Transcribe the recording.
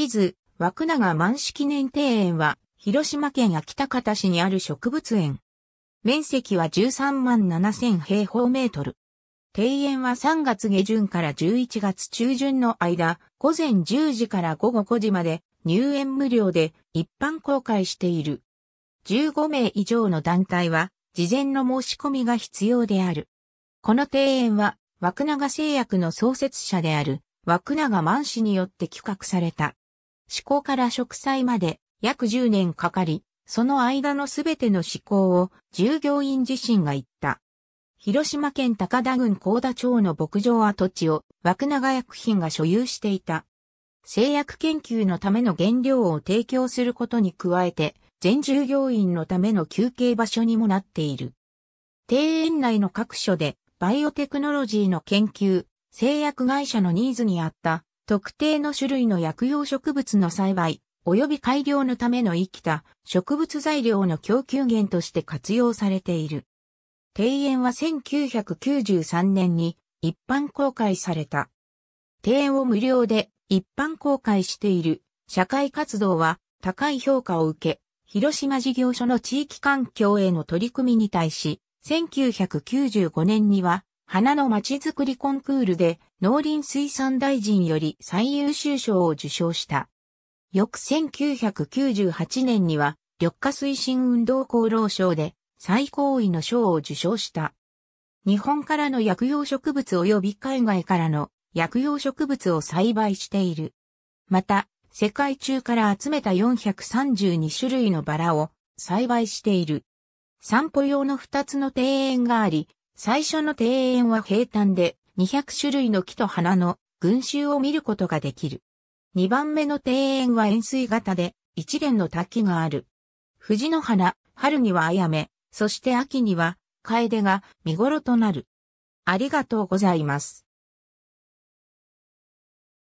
地図、枠長満式記念庭園は、広島県安芸高田市にある植物園。面積は13万7000平方メートル。庭園は3月下旬から11月中旬の間、午前10時から午後5時まで入園無料で一般公開している。15名以上の団体は事前の申し込みが必要である。この庭園は枠長製薬の創設者である枠長万氏によって企画された。思考から植栽まで約10年かかり、その間のすべての思考を従業員自身が言った。広島県高田郡高田町の牧場跡地を枠長薬品が所有していた。製薬研究のための原料を提供することに加えて、全従業員のための休憩場所にもなっている。庭園内の各所でバイオテクノロジーの研究、製薬会社のニーズに合った特定の種類の薬用植物の栽培、及び改良のための生きた植物材料の供給源として活用されている。庭園は1993年に一般公開された。庭園を無料で一般公開している社会活動は高い評価を受け、広島事業所の地域環境への取り組みに対し、1995年には花のまちづくりコンクールで農林水産大臣より最優秀賞を受賞した。翌1998年には緑化推進運動功労賞で最高位の賞を受賞した。日本からの薬用植物及び海外からの薬用植物を栽培している。また、世界中から集めた432種類のバラを栽培している。散歩用の2つの庭園があり、最初の庭園は平坦で200種類の木と花の群衆を見ることができる。2番目の庭園は円錐型で一連の滝がある。藤の花、春にはあやめ、そして秋には、楓が見頃となる。ありがとうございます。